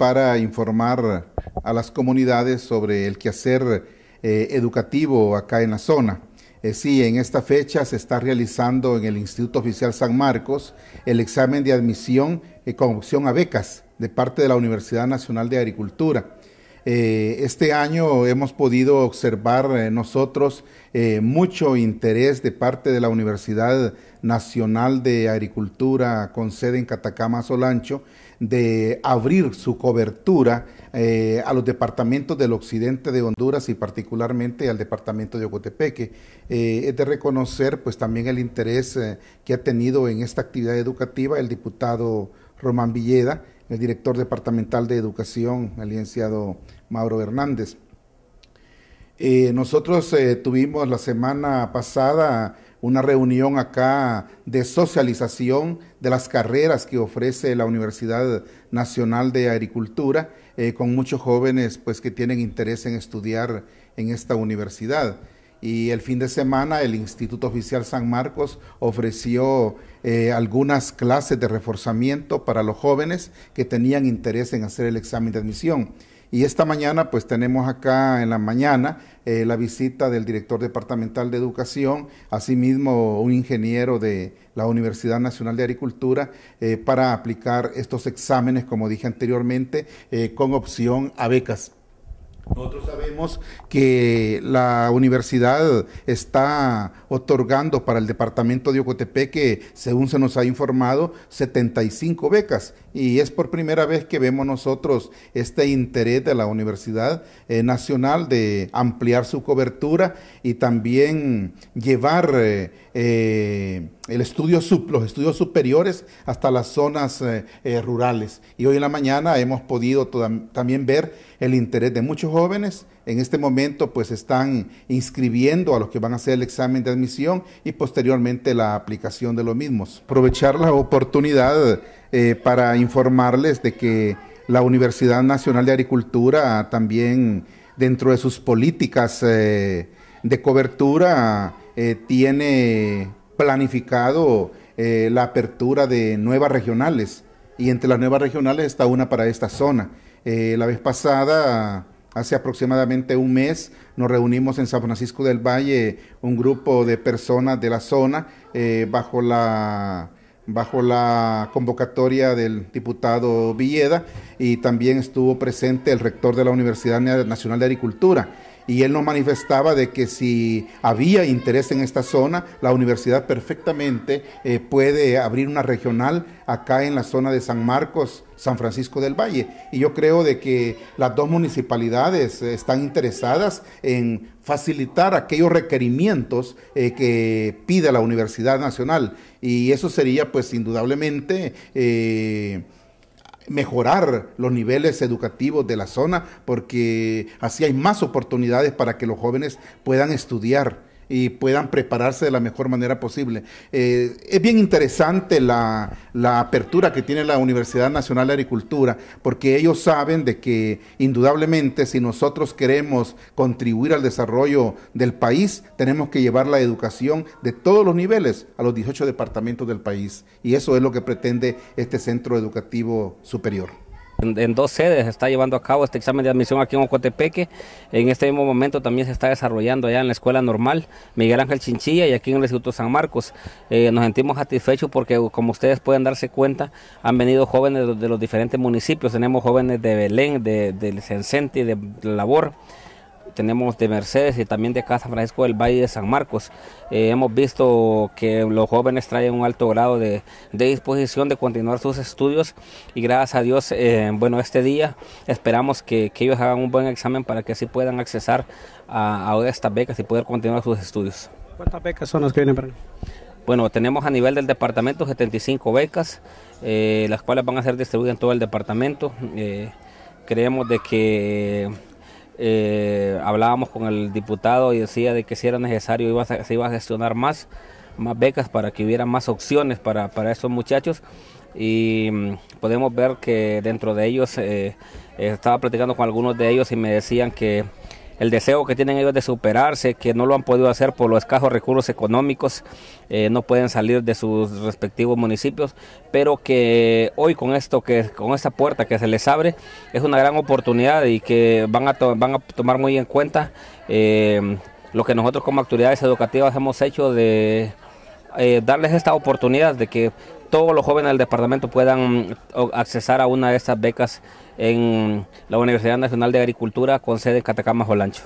para informar a las comunidades sobre el quehacer eh, educativo acá en la zona. Eh, sí, en esta fecha se está realizando en el Instituto Oficial San Marcos el examen de admisión eh, con opción a becas de parte de la Universidad Nacional de Agricultura. este año hemos podido observar nosotros mucho interés de parte de la Universidad Nacional de Agricultura con sede en Catacama Solancho de abrir su cobertura eh, a los departamentos del occidente de Honduras y particularmente al departamento de Ocotepeque. Eh, es de reconocer pues también el interés eh, que ha tenido en esta actividad educativa el diputado Román Villeda, el director departamental de educación, el licenciado Mauro Hernández. nosotros tuvimos la semana pasada una reunión acá de socialización de las carreras que ofrece la Universidad Nacional de Agricultura, eh, con muchos jóvenes pues, que tienen interés en estudiar en esta universidad. Y el fin de semana el Instituto Oficial San Marcos ofreció eh, algunas clases de reforzamiento para los jóvenes que tenían interés en hacer el examen de admisión. Y esta mañana pues tenemos acá en la mañana eh, la visita del director departamental de educación, asimismo un ingeniero de la Universidad Nacional de Agricultura, eh, para aplicar estos exámenes, como dije anteriormente, eh, con opción a becas. Nosotros sabemos que la universidad está otorgando para el departamento de que según se nos ha informado, 75 becas y es por primera vez que vemos nosotros este interés de la Universidad eh, Nacional de ampliar su cobertura y también llevar eh, eh, el estudio los estudios superiores hasta las zonas rurales. Y hoy en la mañana hemos podido también ver el interés de muchos jóvenes en este momento pues están inscribiendo a los que van a hacer el examen de admisión y posteriormente la aplicación de los mismos. Aprovechar la oportunidad eh, para informarles de que la Universidad Nacional de Agricultura también dentro de sus políticas eh, de cobertura eh, tiene planificado la apertura de nuevas regionales y entre las nuevas regionales está una para esta zona. la vez pasada hace aproximadamente un mes nos reunimos en San Francisco del Valle un grupo de personas de la zona eh, bajo la bajo la convocatoria del diputado Villeda y también estuvo presente el rector de la Universidad Nacional de Agricultura y él nos manifestaba de que si había interés en esta zona, la universidad perfectamente eh, puede abrir una regional acá en la zona de San Marcos, San Francisco del Valle. Y yo creo de que las dos municipalidades eh, están interesadas en facilitar aquellos requerimientos eh, que pide la Universidad Nacional. Y eso sería pues indudablemente mejorar los niveles educativos de la zona, porque así hay más oportunidades para que los jóvenes puedan estudiar y puedan prepararse de la mejor manera posible. Eh, es bien interesante la, la, apertura que tiene la Universidad Nacional de Agricultura, porque ellos saben de que indudablemente si nosotros queremos contribuir al desarrollo del país, tenemos que llevar la educación de todos los niveles a los 18 departamentos del país. Y eso es lo que pretende este centro educativo superior. En, dos sedes se está llevando a cabo este examen de admisión aquí en Ocotepeque. En este mismo momento también se está desarrollando allá en la Escuela Normal Miguel Ángel Chinchilla y aquí en el Instituto San Marcos. Eh, nos sentimos satisfechos porque, como ustedes pueden darse cuenta, han venido jóvenes de, los diferentes municipios. Tenemos jóvenes de Belén, de, de y de Labor tenemos de Mercedes y también de Casa Francisco del Valle de San Marcos. Eh, hemos visto que los jóvenes traen un alto grado de, disposición de continuar sus estudios y gracias a Dios, eh, bueno, este día esperamos que, ellos hagan un buen examen para que así puedan accesar a, estas becas y poder continuar sus estudios. ¿Cuántas becas son las que vienen para Bueno, tenemos a nivel del departamento 75 becas, eh, las cuales van a ser distribuidas en todo el departamento. creemos de que eh, hablábamos con el diputado y decía de que si era necesario iba se iba a gestionar más, más becas para que hubiera más opciones para, para muchachos y mm, podemos ver que dentro de ellos eh, estaba platicando con algunos de ellos y me decían que el deseo que tienen ellos de superarse, que no lo han podido hacer por los escasos recursos económicos, eh, no pueden salir de sus respectivos municipios, pero que hoy con esto, que con esta puerta que se les abre, es una gran oportunidad y que van a, van a tomar muy en cuenta eh, lo que nosotros como autoridades educativas hemos hecho de eh, darles esta oportunidad de que todos los jóvenes del departamento puedan mm, accesar a una de estas becas en la Universidad Nacional de Agricultura con sede en Catacama, Jolancho.